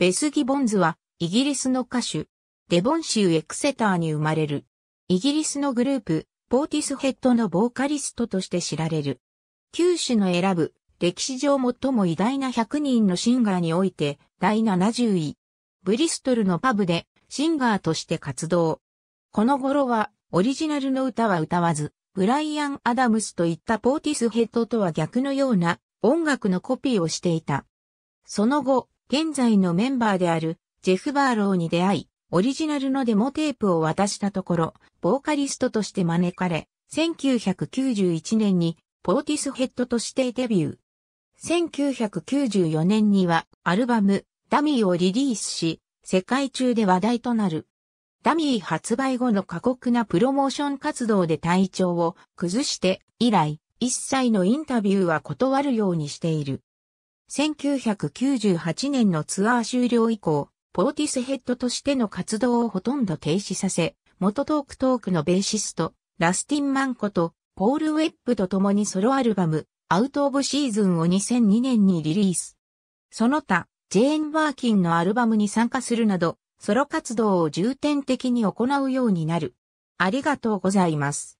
ベスギ・ボンズは、イギリスの歌手、デボン州エクセターに生まれる。イギリスのグループ、ポーティスヘッドのボーカリストとして知られる。九種の選ぶ、歴史上最も偉大な100人のシンガーにおいて、第70位。ブリストルのパブで、シンガーとして活動。この頃は、オリジナルの歌は歌わず、ブライアン・アダムスといったポーティスヘッドとは逆のような音楽のコピーをしていた。その後、現在のメンバーであるジェフ・バーローに出会い、オリジナルのデモテープを渡したところ、ボーカリストとして招かれ、1991年にポーティスヘッドとしてデビュー。1994年にはアルバムダミーをリリースし、世界中で話題となる。ダミー発売後の過酷なプロモーション活動で体調を崩して以来、一切のインタビューは断るようにしている。1998年のツアー終了以降、ポーティスヘッドとしての活動をほとんど停止させ、元トークトークのベーシスト、ラスティン・マンコと、ポール・ウェップと共にソロアルバム、アウト・オブ・シーズンを2002年にリリース。その他、ジェーン・ワーキンのアルバムに参加するなど、ソロ活動を重点的に行うようになる。ありがとうございます。